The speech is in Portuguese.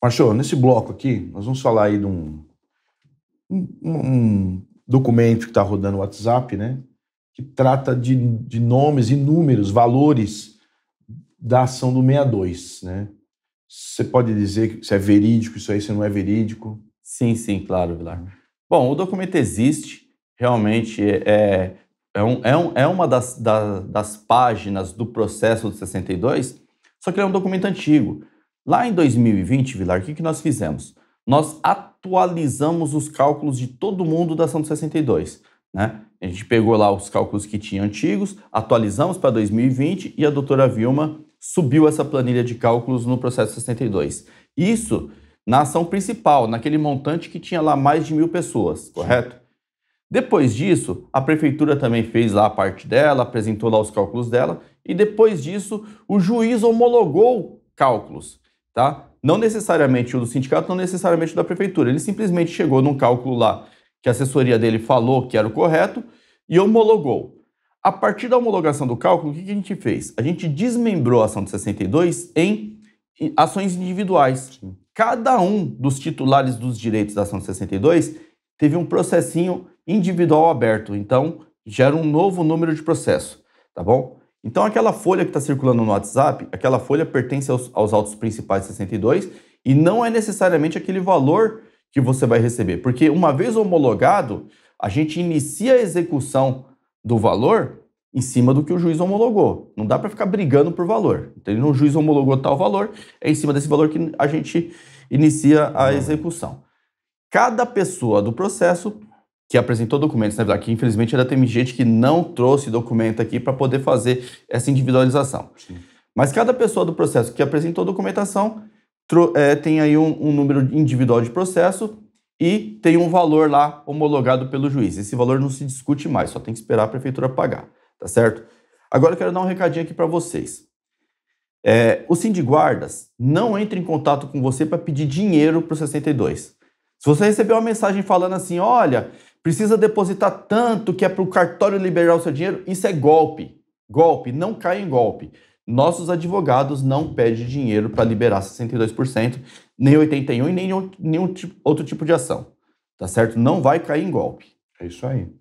Marcho, nesse bloco aqui, nós vamos falar aí de um, um, um documento que está rodando o WhatsApp, né? Que trata de, de nomes e números, valores da ação do 62, né? Você pode dizer se é verídico isso aí, se não é verídico? Sim, sim, claro, Vilar. Bom, o documento existe, realmente é, é, é um, é, um, é uma das, da, das páginas do processo do 62, só que ele é um documento antigo. Lá em 2020, Vilar, o que, que nós fizemos? Nós atualizamos os cálculos de todo mundo da ação 62. Né? A gente pegou lá os cálculos que tinha antigos, atualizamos para 2020 e a doutora Vilma subiu essa planilha de cálculos no processo 62. Isso na ação principal, naquele montante que tinha lá mais de mil pessoas, correto? Depois disso, a prefeitura também fez lá a parte dela, apresentou lá os cálculos dela, e depois disso, o juiz homologou cálculos tá? Não necessariamente o do sindicato, não necessariamente o da prefeitura. Ele simplesmente chegou num cálculo lá que a assessoria dele falou que era o correto e homologou. A partir da homologação do cálculo, o que a gente fez? A gente desmembrou a ação de 62 em ações individuais. Sim. Cada um dos titulares dos direitos da ação de 62 teve um processinho individual aberto, então gera um novo número de processo, tá bom? Então, aquela folha que está circulando no WhatsApp, aquela folha pertence aos, aos autos principais 62 e não é necessariamente aquele valor que você vai receber, porque uma vez homologado, a gente inicia a execução do valor em cima do que o juiz homologou. Não dá para ficar brigando por valor. Então, ele não juiz homologou tal valor, é em cima desse valor que a gente inicia a é. execução. Cada pessoa do processo que apresentou documentos, né? Aqui, infelizmente, ainda tem gente que não trouxe documento aqui para poder fazer essa individualização. Sim. Mas cada pessoa do processo que apresentou documentação é, tem aí um, um, número individual de processo e tem um valor lá homologado pelo juiz. Esse valor não se discute mais, só tem que esperar a prefeitura pagar, tá certo? Agora eu quero dar um recadinho aqui para vocês. É, o Sindigardas não entra em contato com você para pedir dinheiro para o 62. Se você receber uma mensagem falando assim, olha, precisa depositar tanto que é para o cartório liberar o seu dinheiro, isso é golpe. Golpe, não cai em golpe. Nossos advogados não pedem dinheiro para liberar 62%, nem 81% e nem nenhum, nenhum outro tipo de ação. Tá certo? Não vai cair em golpe. É isso aí.